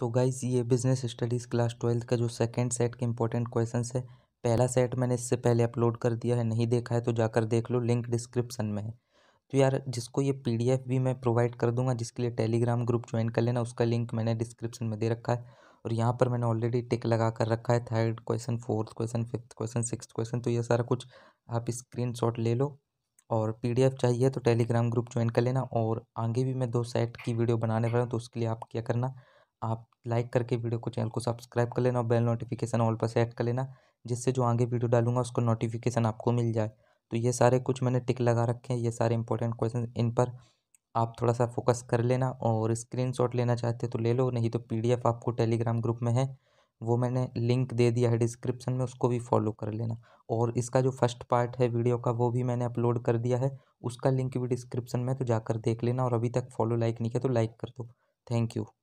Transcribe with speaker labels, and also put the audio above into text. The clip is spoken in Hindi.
Speaker 1: तो गाइज़ ये बिज़नेस स्टडीज़ क्लास ट्वेल्थ का जो सेकंड सेट के इंपॉर्टेंट क्वेश्चन है पहला सेट मैंने इससे पहले अपलोड कर दिया है नहीं देखा है तो जाकर देख लो लिंक डिस्क्रिप्सन में है तो यार जिसको ये पी भी मैं प्रोवाइड कर दूंगा जिसके लिए टेलीग्राम ग्रुप ज्वाइन कर लेना उसका लिंक मैंने डिस्क्रिप्शन में दे रखा है और यहाँ पर मैंने ऑलरेडी टिक लगा कर रखा है third question fourth question fifth question six question तो ये सारा कुछ आप स्क्रीन ले लो और पीडीएफ चाहिए तो टेलीग्राम ग्रुप ज्वाइन कर लेना और आगे भी मैं दो सेट की वीडियो बनाने वाला हूँ तो उसके लिए आप क्या करना आप लाइक करके वीडियो को चैनल को सब्सक्राइब कर लेना और बेल नोटिफिकेशन ऑल पर सेट कर लेना जिससे जो आगे वीडियो डालूंगा उसको नोटिफिकेशन आपको मिल जाए तो ये सारे कुछ मैंने टिक लगा रखे हैं ये सारे इंपॉर्टेंट क्वेश्चन इन पर आप थोड़ा सा फोकस कर लेना और स्क्रीन लेना चाहते तो ले लो नहीं तो पी आपको टेलीग्राम ग्रुप में है वो मैंने लिंक दे दिया है डिस्क्रिप्शन में उसको भी फॉलो कर लेना और इसका जो फर्स्ट पार्ट है वीडियो का वो भी मैंने अपलोड कर दिया है उसका लिंक भी डिस्क्रिप्शन में तो जाकर देख लेना और अभी तक फॉलो लाइक नहीं किया तो लाइक कर दो थैंक यू